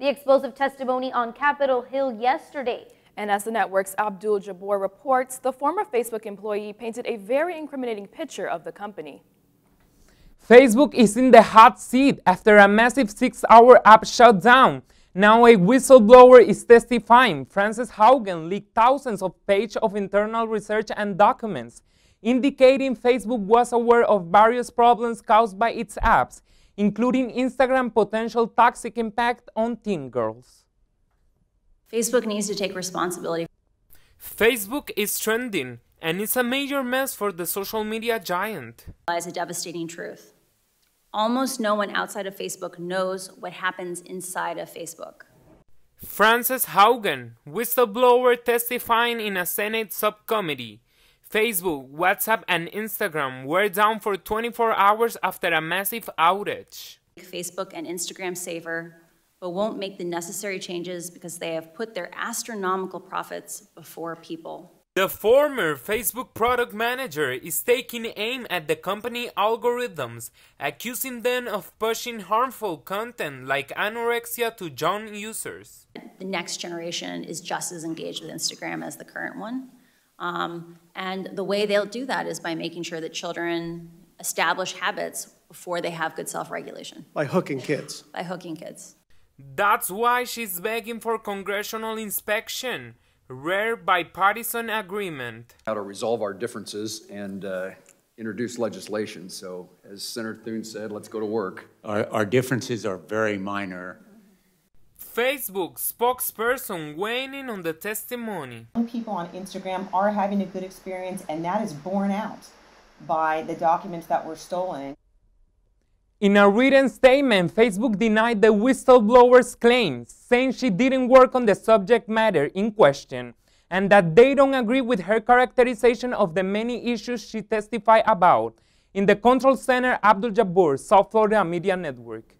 the explosive testimony on Capitol Hill yesterday. And as the network's Abdul Jabbar reports, the former Facebook employee painted a very incriminating picture of the company. Facebook is in the hot seat after a massive six-hour app shutdown. Now a whistleblower is testifying. Francis Haugen leaked thousands of pages of internal research and documents, indicating Facebook was aware of various problems caused by its apps including Instagram potential toxic impact on teen girls. Facebook needs to take responsibility. Facebook is trending, and it's a major mess for the social media giant. It's a devastating truth. Almost no one outside of Facebook knows what happens inside of Facebook. Frances Haugen, whistleblower testifying in a Senate subcommittee. Facebook, WhatsApp, and Instagram were down for 24 hours after a massive outage. Facebook and Instagram saver, but won't make the necessary changes because they have put their astronomical profits before people. The former Facebook product manager is taking aim at the company algorithms, accusing them of pushing harmful content like anorexia to young users. The next generation is just as engaged with Instagram as the current one. Um, and the way they'll do that is by making sure that children establish habits before they have good self regulation. By hooking kids. By hooking kids. That's why she's begging for congressional inspection, rare bipartisan agreement. How to resolve our differences and uh, introduce legislation. So, as Senator Thune said, let's go to work. Our, our differences are very minor. Facebook spokesperson weighing on the testimony. Some people on Instagram are having a good experience, and that is borne out by the documents that were stolen. In a written statement, Facebook denied the whistleblower's claims, saying she didn't work on the subject matter in question and that they don't agree with her characterization of the many issues she testified about in the Control Center Abdul Jabbar, South Florida Media Network.